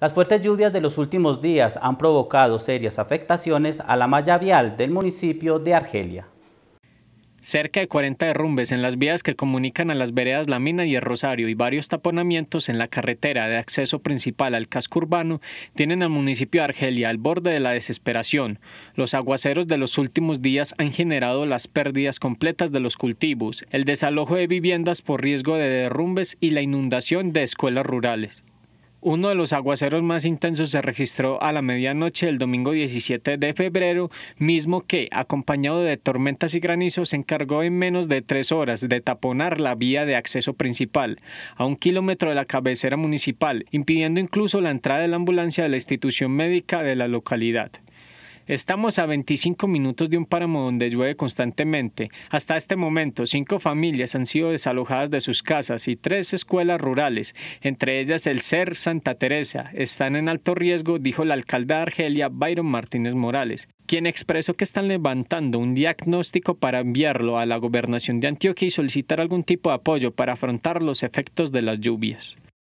Las fuertes lluvias de los últimos días han provocado serias afectaciones a la malla vial del municipio de Argelia. Cerca de 40 derrumbes en las vías que comunican a las veredas La Mina y el Rosario y varios taponamientos en la carretera de acceso principal al casco urbano tienen al municipio de Argelia al borde de la desesperación. Los aguaceros de los últimos días han generado las pérdidas completas de los cultivos, el desalojo de viviendas por riesgo de derrumbes y la inundación de escuelas rurales. Uno de los aguaceros más intensos se registró a la medianoche del domingo 17 de febrero, mismo que, acompañado de tormentas y granizos, se encargó en menos de tres horas de taponar la vía de acceso principal, a un kilómetro de la cabecera municipal, impidiendo incluso la entrada de la ambulancia de la institución médica de la localidad. Estamos a 25 minutos de un páramo donde llueve constantemente. Hasta este momento, cinco familias han sido desalojadas de sus casas y tres escuelas rurales, entre ellas el CER Santa Teresa, están en alto riesgo, dijo la alcalde de Argelia, Byron Martínez Morales, quien expresó que están levantando un diagnóstico para enviarlo a la gobernación de Antioquia y solicitar algún tipo de apoyo para afrontar los efectos de las lluvias.